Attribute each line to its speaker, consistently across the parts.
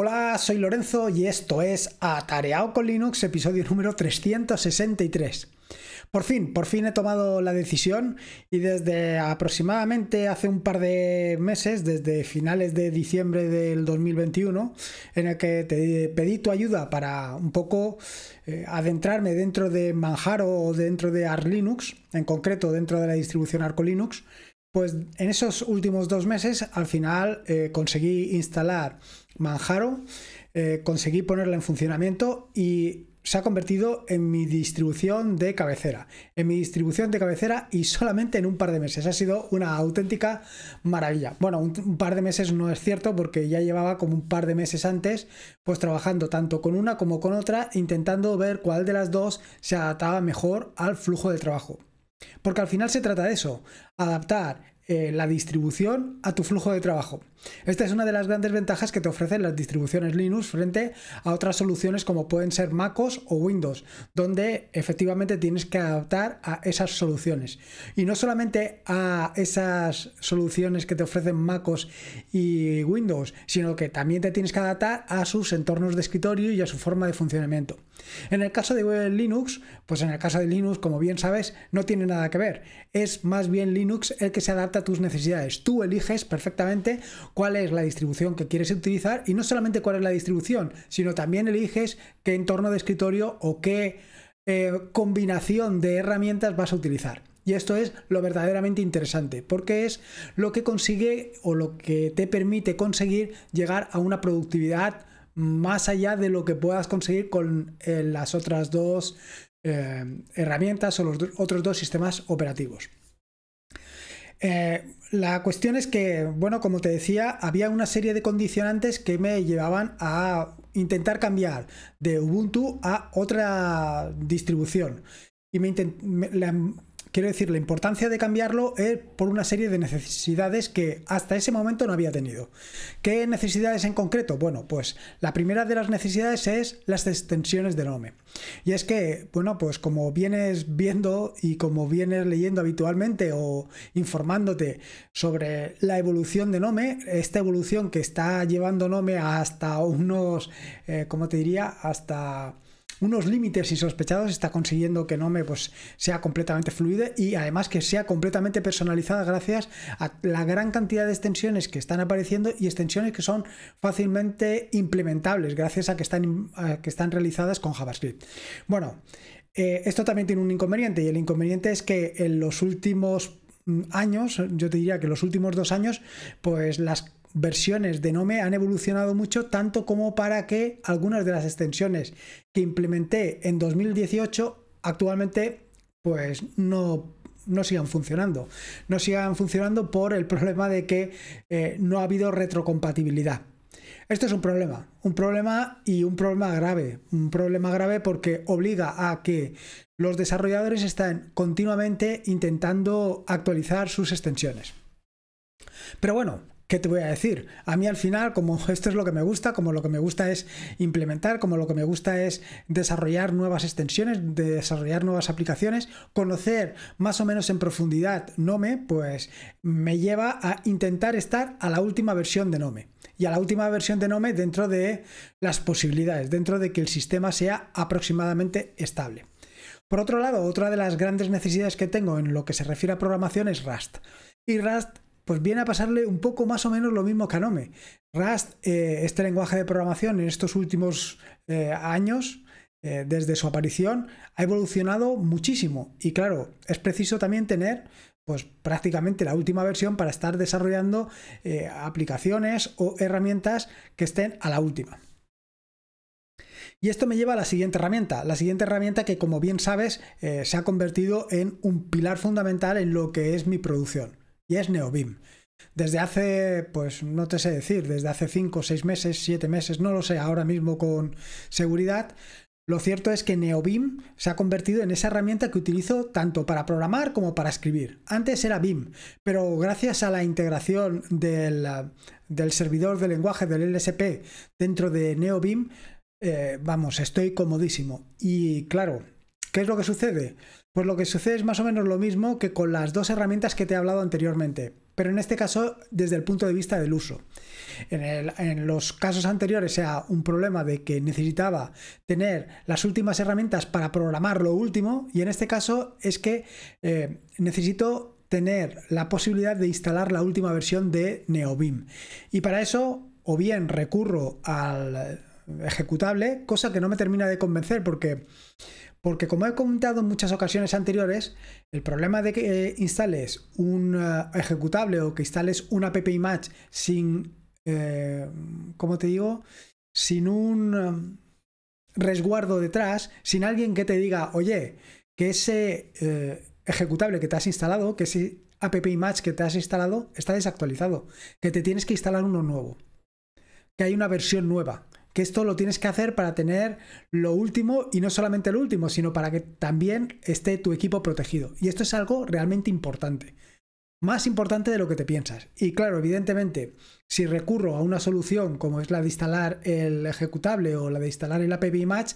Speaker 1: Hola, soy Lorenzo y esto es Atareado con Linux, episodio número 363. Por fin, por fin he tomado la decisión y desde aproximadamente hace un par de meses, desde finales de diciembre del 2021, en el que te pedí tu ayuda para un poco eh, adentrarme dentro de Manjaro o dentro de Arch Linux, en concreto dentro de la distribución Arco Linux, pues en esos últimos dos meses al final eh, conseguí instalar Manjaro, eh, conseguí ponerla en funcionamiento y se ha convertido en mi distribución de cabecera, en mi distribución de cabecera y solamente en un par de meses. Ha sido una auténtica maravilla. Bueno, un, par de meses no es cierto porque ya llevaba como un par de meses antes pues trabajando tanto con una como con otra, intentando ver cuál de las dos se adaptaba mejor al flujo de trabajo. Porque al final se trata de eso, adaptar eh, la distribución a tu flujo de trabajo. Esta es una de las grandes ventajas que te ofrecen las distribuciones Linux frente a otras soluciones como pueden ser MacOS o Windows, donde efectivamente tienes que adaptar a esas soluciones. Y no solamente a esas soluciones que te ofrecen MacOS y Windows, sino que también te tienes que adaptar a sus entornos de escritorio y a su forma de funcionamiento. En el caso de Linux, pues en el caso de Linux, como bien sabes, no tiene nada que ver. Es más bien Linux el que se adapta a tus necesidades. Tú eliges perfectamente cuál es la distribución que quieres utilizar y no solamente cuál es la distribución, sino también eliges qué entorno de escritorio o qué eh, combinación de herramientas vas a utilizar. Y esto es lo verdaderamente interesante, porque es lo que consigue o lo que te permite conseguir llegar a una productividad más allá de lo que puedas conseguir con eh, las otras dos eh, herramientas o los otros dos sistemas operativos. La cuestión es que, bueno, como te decía, había una serie de condicionantes que me llevaban a intentar cambiar de Ubuntu a otra distribución. Y me, me quiero decir, la importancia de cambiarlo es por una serie de necesidades que hasta ese momento no había tenido. ¿Qué necesidades en concreto? Bueno, pues la primera de las necesidades es las extensiones de Nome. Y es que, bueno, pues como vienes viendo y como vienes leyendo habitualmente o informándote sobre la evolución de Nome, esta evolución que está llevando Nome hasta unos, eh, ¿cómo te diría? Hasta unos límites insospechados, está consiguiendo que Nome pues, sea completamente fluida y además que sea completamente personalizada gracias a la gran cantidad de extensiones que están apareciendo y extensiones que son fácilmente implementables gracias a que están, que están realizadas con JavaScript. Bueno, eh, esto también tiene un inconveniente y el inconveniente es que en los últimos mm, años, yo te diría que los últimos dos años, pues las versiones de Nome han evolucionado mucho, tanto como para que algunas de las extensiones que implementé en 2018 actualmente pues no, sigan funcionando. No sigan funcionando por el problema de que eh, no ha habido retrocompatibilidad. Esto es un problema, un problema y un problema grave. Un problema grave porque obliga a que los desarrolladores están continuamente intentando actualizar sus extensiones. Pero bueno, ¿qué te voy a decir? A mí al final, como esto es lo que me gusta, como lo que me gusta es implementar, como lo que me gusta es desarrollar nuevas extensiones, desarrollar nuevas aplicaciones, conocer más o menos en profundidad Nome, pues me lleva a intentar estar a la última versión de Nome. Y a la última versión de Nome dentro de las posibilidades, dentro de que el sistema sea aproximadamente estable. Por otro lado, otra de las grandes necesidades que tengo en lo que se refiere a programación es Rust. Y Rust pues viene a pasarle un poco más o menos lo mismo que a Nome. Rust, eh, este lenguaje de programación en estos últimos eh, años, eh, desde su aparición, ha evolucionado muchísimo. Y claro, es preciso también tener pues prácticamente la última versión para estar desarrollando aplicaciones o herramientas que estén a la última. Y esto me lleva a la siguiente herramienta, la siguiente herramienta que como bien sabes se ha convertido en un pilar fundamental en lo que es mi producción y es NeoBIM. Desde hace, pues no te sé decir, desde hace 5, 6 meses, 7 meses, no lo sé ahora mismo con seguridad, lo cierto es que NeoBIM se ha convertido en esa herramienta que utilizo tanto para programar como para escribir. Antes era BIM, pero gracias a la integración del, servidor de lenguaje del LSP dentro de NeoBIM, eh, vamos, estoy comodísimo. Y claro, ¿qué es lo que sucede? Pues lo que sucede es más o menos lo mismo que con las dos herramientas que te he hablado anteriormente, pero en este caso desde el punto de vista del uso. En, los casos anteriores era un problema de que necesitaba tener las últimas herramientas para programar lo último y en este caso es que eh, necesito tener la posibilidad de instalar la última versión de NeoBIM, Y para eso o bien recurro al ejecutable, cosa que no me termina de convencer porque, porque como he comentado en muchas ocasiones anteriores, el problema de que eh, instales un eh, ejecutable o que instales un una image sin, como eh, ¿cómo te digo? Sin un resguardo detrás, sin alguien que te diga, oye, que ese ejecutable que te has instalado, que ese app image que te has instalado está desactualizado, que te tienes que instalar uno nuevo, que hay una versión nueva que esto lo tienes que hacer para tener lo último y no solamente lo último, sino para que también esté tu equipo protegido. Y esto es algo realmente importante. Más importante de lo que te piensas. Y claro, evidentemente, si recurro a una solución como es la de instalar el ejecutable o la de instalar el API Match,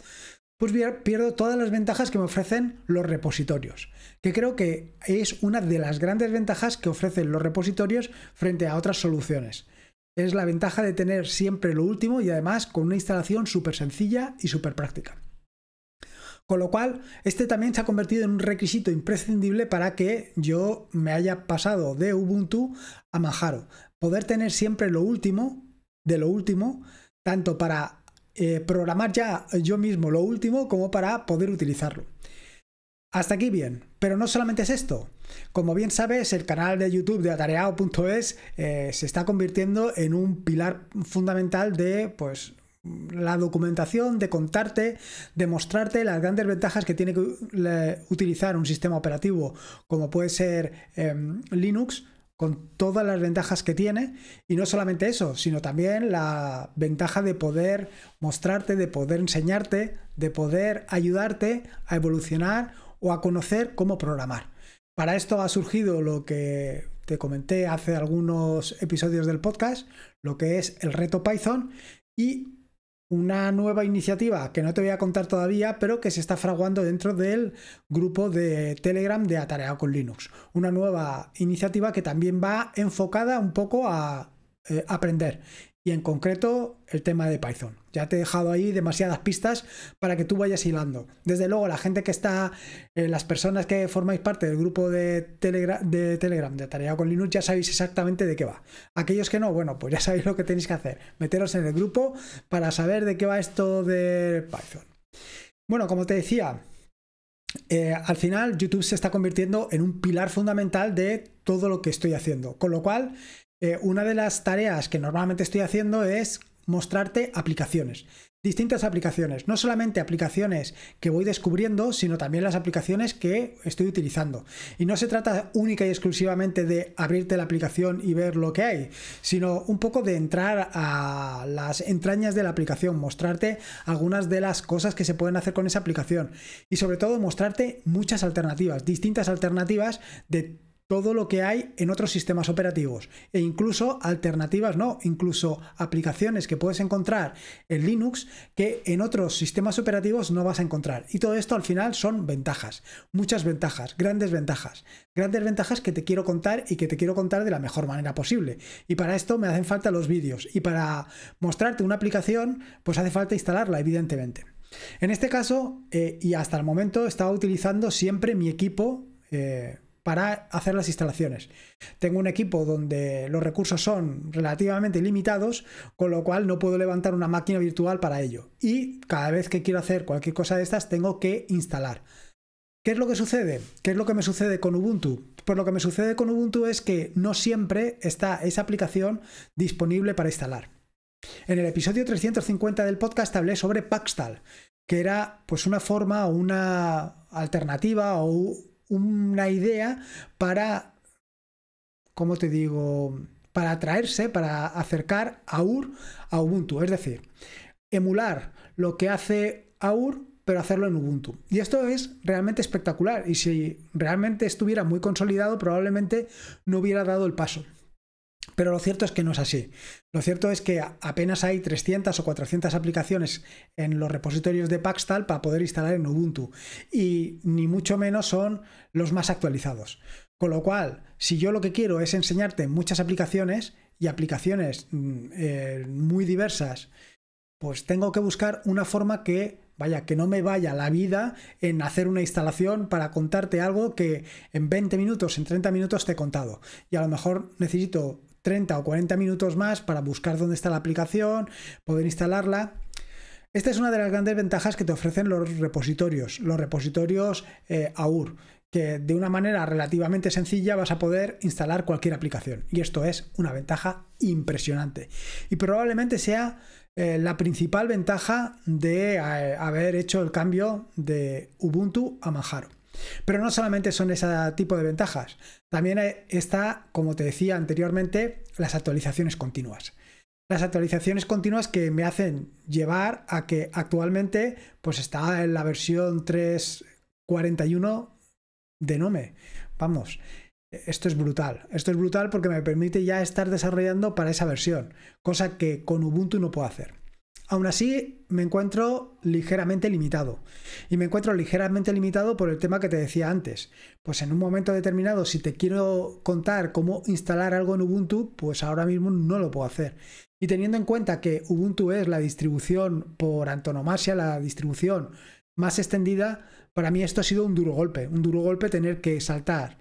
Speaker 1: pues pierdo todas las ventajas que me ofrecen los repositorios, que creo que es una de las grandes ventajas que ofrecen los repositorios frente a otras soluciones. Es la ventaja de tener siempre lo último y además con una instalación súper sencilla y súper práctica. Con lo cual, este también se ha convertido en un requisito imprescindible para que yo me haya pasado de Ubuntu a Manjaro. Poder tener siempre lo último, de lo último, tanto para eh, programar ya yo mismo lo último como para poder utilizarlo. Hasta aquí bien, pero no solamente es esto. Como bien sabes, el canal de YouTube de atareado.es eh, se está convirtiendo en un pilar fundamental de pues, la documentación, de contarte, de mostrarte las grandes ventajas que tiene que utilizar un sistema operativo como puede ser em, Linux con todas las ventajas que tiene y no solamente eso, sino también la ventaja de poder mostrarte, de poder enseñarte, de poder ayudarte a evolucionar o a conocer cómo programar. Para esto ha surgido lo que te comenté hace algunos episodios del podcast, lo que es el reto Python y una nueva iniciativa que no te voy a contar todavía, pero que se está fraguando dentro del grupo de Telegram de Atareado con Linux. Una nueva iniciativa que también va enfocada un poco a eh, aprender y en concreto el tema de Python. Ya te he dejado ahí demasiadas pistas para que tú vayas hilando. Desde luego, la gente que está, eh, las personas que formáis parte del grupo de, de Telegram de Tarea con Linux, ya sabéis exactamente de qué va. Aquellos que no, bueno, pues ya sabéis lo que tenéis que hacer. Meteros en el grupo para saber de qué va esto de Python. Bueno, como te decía, eh, al final YouTube se está convirtiendo en un pilar fundamental de todo lo que estoy haciendo. Con lo cual, eh, una de las tareas que normalmente estoy haciendo es mostrarte aplicaciones. Distintas aplicaciones, no solamente aplicaciones que voy descubriendo, sino también las aplicaciones que estoy utilizando. Y no se trata única y exclusivamente de abrirte la aplicación y ver lo que hay, sino un poco de entrar a las entrañas de la aplicación, mostrarte algunas de las cosas que se pueden hacer con esa aplicación y sobre todo mostrarte muchas alternativas, distintas alternativas de todo lo que hay en otros sistemas operativos e incluso alternativas, no, incluso aplicaciones que puedes encontrar en Linux que en otros sistemas operativos no vas a encontrar. Y todo esto al final son ventajas, muchas ventajas, grandes ventajas, grandes ventajas que te quiero contar y que te quiero contar de la mejor manera posible. Y para esto me hacen falta los vídeos y para mostrarte una aplicación pues hace falta instalarla, evidentemente. En este caso, eh, y hasta el momento, estaba utilizando siempre mi equipo eh, para hacer las instalaciones. Tengo un equipo donde los recursos son relativamente limitados, con lo cual no puedo levantar una máquina virtual para ello. Y cada vez que quiero hacer cualquier cosa de estas, tengo que instalar. ¿Qué es lo que sucede? ¿Qué es lo que me sucede con Ubuntu? Pues lo que me sucede con Ubuntu es que no siempre está esa aplicación disponible para instalar. En el episodio 350 del podcast hablé sobre Paxtal, que era pues una forma o una alternativa o una idea para, ¿cómo te digo? Para atraerse, para acercar AUR a Ubuntu. Es decir, emular lo que hace AUR pero hacerlo en Ubuntu. Y esto es realmente espectacular y si realmente estuviera muy consolidado probablemente no hubiera dado el paso. Pero lo cierto es que no es así. Lo cierto es que apenas hay 300 o 400 aplicaciones en los repositorios de Paxtal para poder instalar en Ubuntu. Y ni mucho menos son los más actualizados. Con lo cual, si yo lo que quiero es enseñarte muchas aplicaciones y aplicaciones mm, eh, muy diversas, pues tengo que buscar una forma que, vaya, que no me vaya la vida en hacer una instalación para contarte algo que en 20 minutos, en 30 minutos te he contado. Y a lo mejor necesito 30 o 40 minutos más para buscar dónde está la aplicación, poder instalarla. Esta es una de las grandes ventajas que te ofrecen los repositorios, los repositorios eh, AUR, que de una manera relativamente sencilla vas a poder instalar cualquier aplicación. Y esto es una ventaja impresionante. Y probablemente sea eh, la principal ventaja de eh, haber hecho el cambio de Ubuntu a Manjaro. Pero no solamente son ese tipo de ventajas, también está, como te decía anteriormente, las actualizaciones continuas. Las actualizaciones continuas que me hacen llevar a que actualmente pues está en la versión 3.41 de Nome. Vamos, esto es brutal. Esto es brutal porque me permite ya estar desarrollando para esa versión, cosa que con Ubuntu no puedo hacer. Aún así, me encuentro ligeramente limitado. Y me encuentro ligeramente limitado por el tema que te decía antes. Pues en un momento determinado, si te quiero contar cómo instalar algo en Ubuntu, pues ahora mismo no lo puedo hacer. Y teniendo en cuenta que Ubuntu es la distribución por antonomasia, la distribución más extendida, para mí esto ha sido un duro golpe. Un duro golpe tener que saltar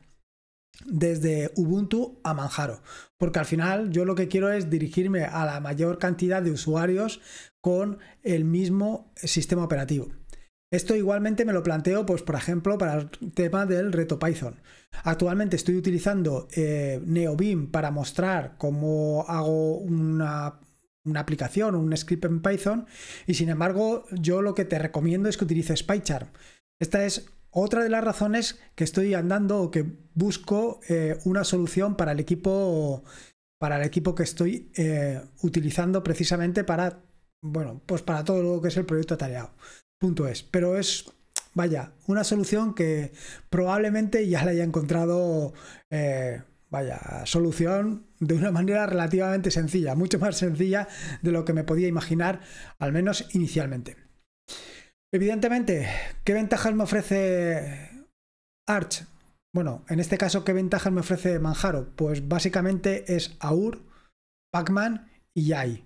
Speaker 1: desde Ubuntu a Manjaro, porque al final yo lo que quiero es dirigirme a la mayor cantidad de usuarios con el mismo sistema operativo. Esto igualmente me lo planteo, pues por ejemplo, para el tema del reto Python. Actualmente estoy utilizando eh, neovim para mostrar cómo hago una, aplicación un script en Python y sin embargo yo lo que te recomiendo es que utilices PyCharm. Esta es otra de las razones que estoy andando o que busco eh, una solución para el equipo para el equipo que estoy eh, utilizando precisamente para bueno, pues para todo lo que es el proyecto atareado. Punto es. Pero es, vaya, una solución que probablemente ya la haya encontrado, eh, vaya, solución de una manera relativamente sencilla, mucho más sencilla de lo que me podía imaginar, al menos inicialmente. Evidentemente, ¿qué ventajas me ofrece Arch? Bueno, en este caso, ¿qué ventajas me ofrece Manjaro? Pues básicamente es AUR, Pacman y YAI.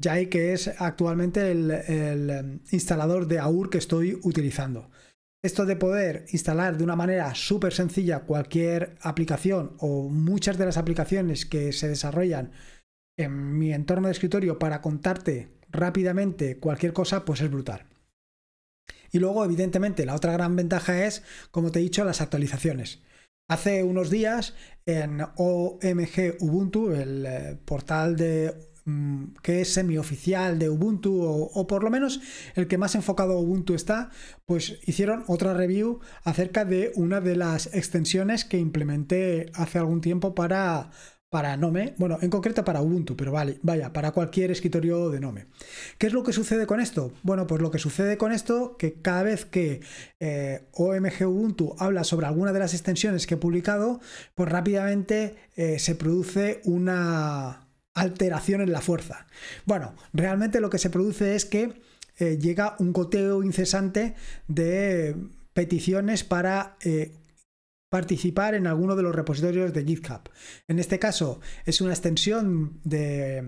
Speaker 1: YAI que es actualmente el em, instalador de AUR que estoy utilizando. Esto de poder instalar de una manera súper sencilla cualquier aplicación o muchas de las aplicaciones que se desarrollan en mi entorno de escritorio para contarte rápidamente cualquier cosa, pues es brutal. Y luego, evidentemente, la otra gran ventaja es, como te he dicho, las actualizaciones. Hace unos días en OMG Ubuntu, el eh, portal de mm, que es semioficial de Ubuntu o, por lo menos el que más enfocado Ubuntu está, pues hicieron otra review acerca de una de las extensiones que implementé hace algún tiempo para para Nome, bueno, en concreto para Ubuntu, pero vale, vaya, para cualquier escritorio de Nome. ¿Qué es lo que sucede con esto? Bueno, pues lo que sucede con esto, que cada vez que eh, OMG Ubuntu habla sobre alguna de las extensiones que he publicado, pues rápidamente eh, se produce una alteración en la fuerza. Bueno, realmente lo que se produce es que eh, llega un coteo incesante de peticiones para participar en alguno de los repositorios de GitHub. En este caso es una extensión de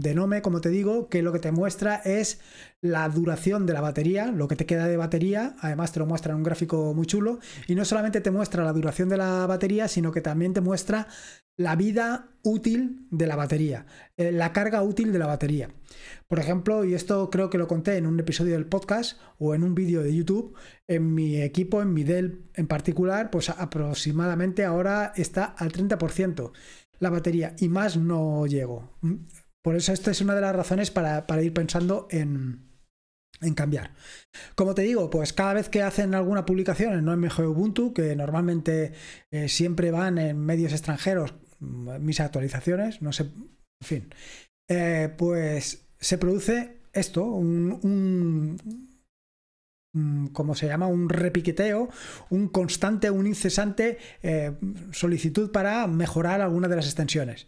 Speaker 1: de Nome, como te digo, que lo que te muestra es la duración de la batería, lo que te queda de batería, además te lo muestra en un gráfico muy chulo, y no solamente te muestra la duración de la batería, sino que también te muestra la vida útil de la batería, eh, la carga útil de la batería. Por ejemplo, y esto creo que lo conté en un episodio del podcast o en un vídeo de YouTube, en mi equipo, en mi Dell en particular, pues aproximadamente ahora está al 30% la batería y más no llego. Por eso esta es una de las razones para, ir pensando en, cambiar. Como te digo, pues cada vez que hacen alguna publicación en OMG Ubuntu, que normalmente eh, siempre van en medios extranjeros mm, mis actualizaciones, no sé, en fin, eh, pues se produce esto, un, mm, como se llama, un repiqueteo, un constante, un incesante eh, solicitud para mejorar alguna de las extensiones.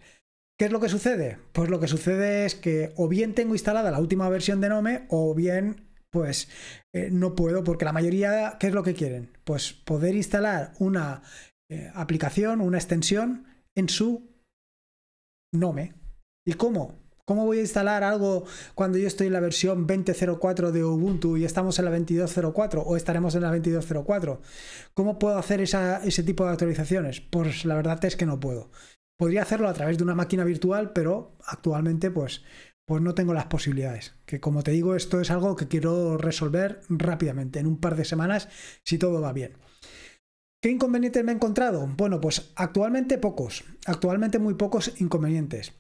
Speaker 1: ¿Qué es lo que sucede? Pues lo que sucede es que o bien tengo instalada la última versión de Nome o bien pues eh, no puedo porque la mayoría, ¿qué es lo que quieren? Pues poder instalar una eh, aplicación, una extensión en su Nome. ¿Y cómo? ¿Cómo voy a instalar algo cuando yo estoy en la versión 20.04 de Ubuntu y estamos en la 22.04 o estaremos en la 22.04? ¿Cómo puedo hacer ese tipo de actualizaciones? Pues la verdad es que no puedo. Podría hacerlo a través de una máquina virtual, pero actualmente pues, pues no tengo las posibilidades. Que como te digo, esto es algo que quiero resolver rápidamente, en un par de semanas, si todo va bien. ¿Qué inconvenientes me he encontrado? Bueno, pues actualmente pocos, actualmente muy pocos inconvenientes.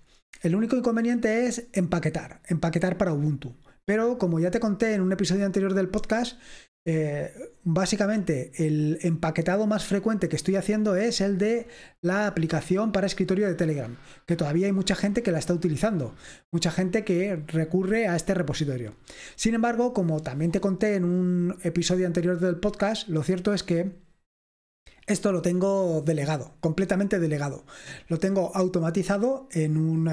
Speaker 1: El único inconveniente es empaquetar, empaquetar para Ubuntu. Pero como ya te conté en un episodio anterior del podcast, eh, básicamente el empaquetado más frecuente que estoy haciendo es el de la aplicación para escritorio de Telegram, que todavía hay mucha gente que la está utilizando, mucha gente que recurre a este repositorio. Sin embargo, como también te conté en un episodio anterior del podcast, lo cierto es que esto lo tengo delegado, completamente delegado. Lo tengo automatizado en,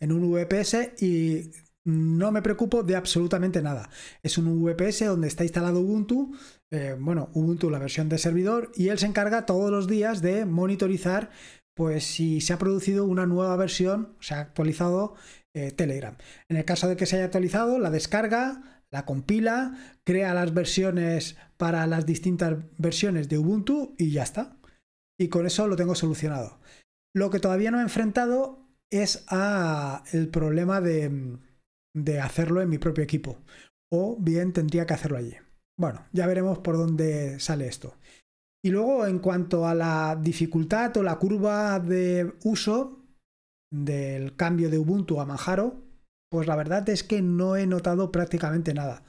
Speaker 1: en un VPS y no me preocupo de absolutamente nada. Es un VPS donde está instalado Ubuntu, eh, bueno, Ubuntu la versión de servidor, y él se encarga todos los días de monitorizar pues si se ha producido una nueva versión, se ha actualizado eh, Telegram. En el caso de que se haya actualizado, la descarga, la compila, crea las versiones para las distintas versiones de Ubuntu y ya está. Y con eso lo tengo solucionado. Lo que todavía no he enfrentado es a el problema de mm, de hacerlo en mi propio equipo. O bien tendría que hacerlo allí. Bueno, ya veremos por dónde sale esto. Y luego, en cuanto a la dificultad o la curva de uso del cambio de Ubuntu a Manjaro, pues la verdad es que no he notado prácticamente nada.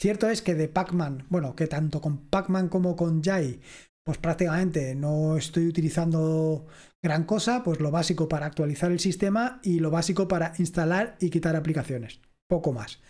Speaker 1: Cierto es que de Pac-Man, bueno, que tanto con Pac-Man como con Jai, pues prácticamente no estoy utilizando gran cosa, pues lo básico para actualizar el sistema y lo básico para instalar y quitar aplicaciones poco más.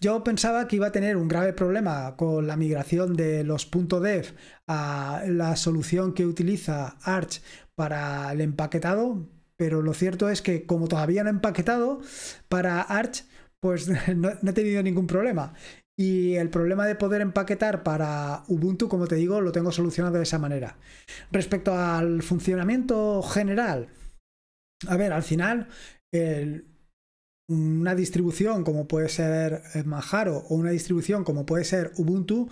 Speaker 1: Yo pensaba que iba a tener un grave problema con la migración de los .dev a la solución que utiliza Arch para el empaquetado, pero lo cierto es que como todavía no he empaquetado, para Arch pues no, no he tenido ningún problema. Y el problema de poder empaquetar para Ubuntu, como te digo, lo tengo solucionado de esa manera. Respecto al funcionamiento general, a ver, al final, el, una distribución como puede ser eh, Manjaro o una distribución como puede ser Ubuntu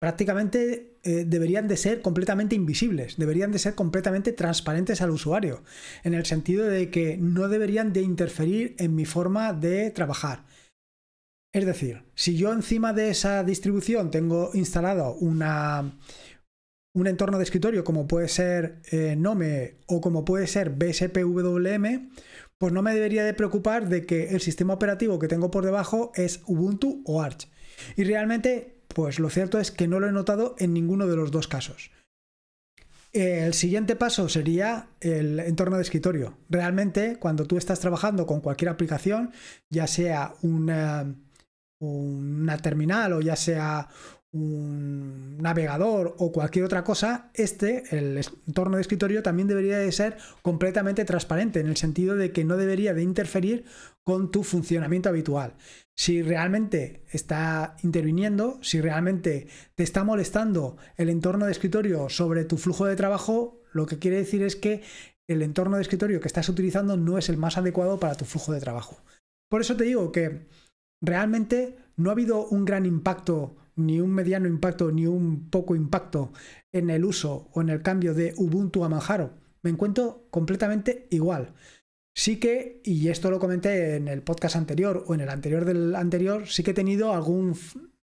Speaker 1: prácticamente eh, deberían de ser completamente invisibles, deberían de ser completamente transparentes al usuario, en el sentido de que no deberían de interferir en mi forma de trabajar. Es decir, si yo encima de esa distribución tengo instalado una, un entorno de escritorio como puede ser eh, Nome o como puede ser BSPWM, pues no me debería de preocupar de que el sistema operativo que tengo por debajo es Ubuntu o Arch. Y realmente, pues lo cierto es que no lo he notado en ninguno de los dos casos. El siguiente paso sería el entorno de escritorio. Realmente, cuando tú estás trabajando con cualquier aplicación, ya sea una, una terminal o ya sea un navegador o cualquier otra cosa, este, el entorno de escritorio, también debería de ser completamente transparente, en el sentido de que no debería de interferir con tu funcionamiento habitual. Si realmente está interviniendo, si realmente te está molestando el entorno de escritorio sobre tu flujo de trabajo, lo que quiere decir es que el entorno de escritorio que estás utilizando no es el más adecuado para tu flujo de trabajo. Por eso te digo que realmente no ha habido un gran impacto ni un mediano impacto, ni un poco impacto en el uso o en el cambio de Ubuntu a Manjaro. Me encuentro completamente igual. Sí que, y esto lo comenté en el podcast anterior o en el anterior del anterior, sí que he tenido algún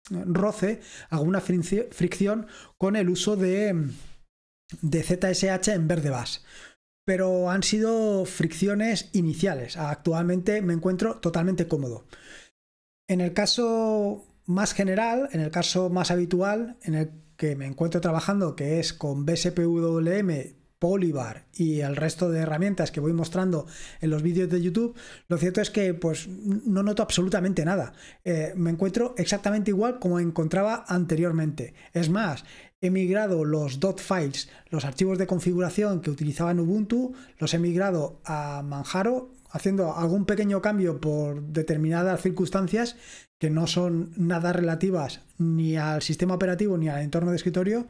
Speaker 1: roce, alguna fricción con el uso de, de ZSH en verde bas Pero han sido fricciones iniciales. Actualmente me encuentro totalmente cómodo. En el caso más general, en el caso más habitual, en el que me encuentro trabajando, que es con BSPWM, Polybar y el resto de herramientas que voy mostrando en los vídeos de YouTube, lo cierto es que pues no noto absolutamente nada. Eh, me encuentro exactamente igual como encontraba anteriormente. Es más, he migrado los dot files, los archivos de configuración que utilizaba en Ubuntu, los he migrado a Manjaro haciendo algún pequeño cambio por determinadas circunstancias que no son nada relativas ni al sistema operativo ni al entorno de escritorio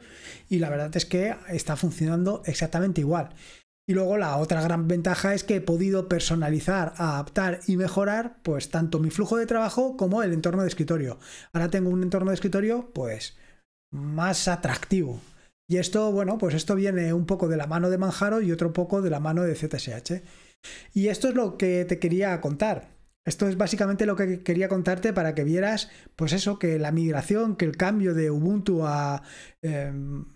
Speaker 1: y la verdad es que está funcionando exactamente igual. Y luego la otra gran ventaja es que he podido personalizar, adaptar y mejorar pues tanto mi flujo de trabajo como el entorno de escritorio. Ahora tengo un entorno de escritorio pues más atractivo. Y esto, bueno, pues esto viene un poco de la mano de Manjaro y otro poco de la mano de ZSH. Y esto es lo que te quería contar. Esto es básicamente lo que quería contarte para que vieras, pues eso, que la migración, que el cambio de Ubuntu a em,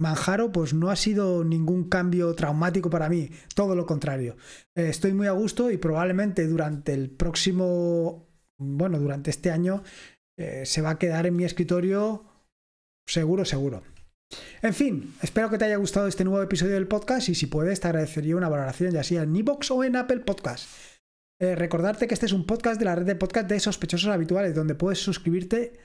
Speaker 1: Manjaro, pues no ha sido ningún cambio traumático para mí, todo lo contrario. Eh, estoy muy a gusto y probablemente durante el próximo, bueno, durante este año, eh, se va a quedar en mi escritorio seguro, seguro. En fin, espero que te haya gustado este nuevo episodio del podcast y si puedes te agradecería una valoración ya sea en iBox o en Apple Podcast. Eh, recordarte que este es un podcast de la red de podcast de sospechosos habituales donde puedes suscribirte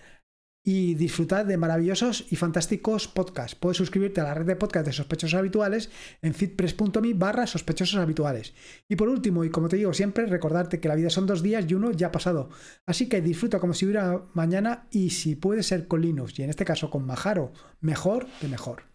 Speaker 1: y disfrutar de maravillosos y fantásticos podcasts. Puedes suscribirte a la red de podcasts de sospechosos habituales en fitpress.me barra sospechosos habituales. Y por último, y como te digo siempre, recordarte que la vida son dos días y uno ya ha pasado. Así que disfruta como si hubiera mañana y si puede ser con Linux y en este caso con Majaro, mejor que mejor.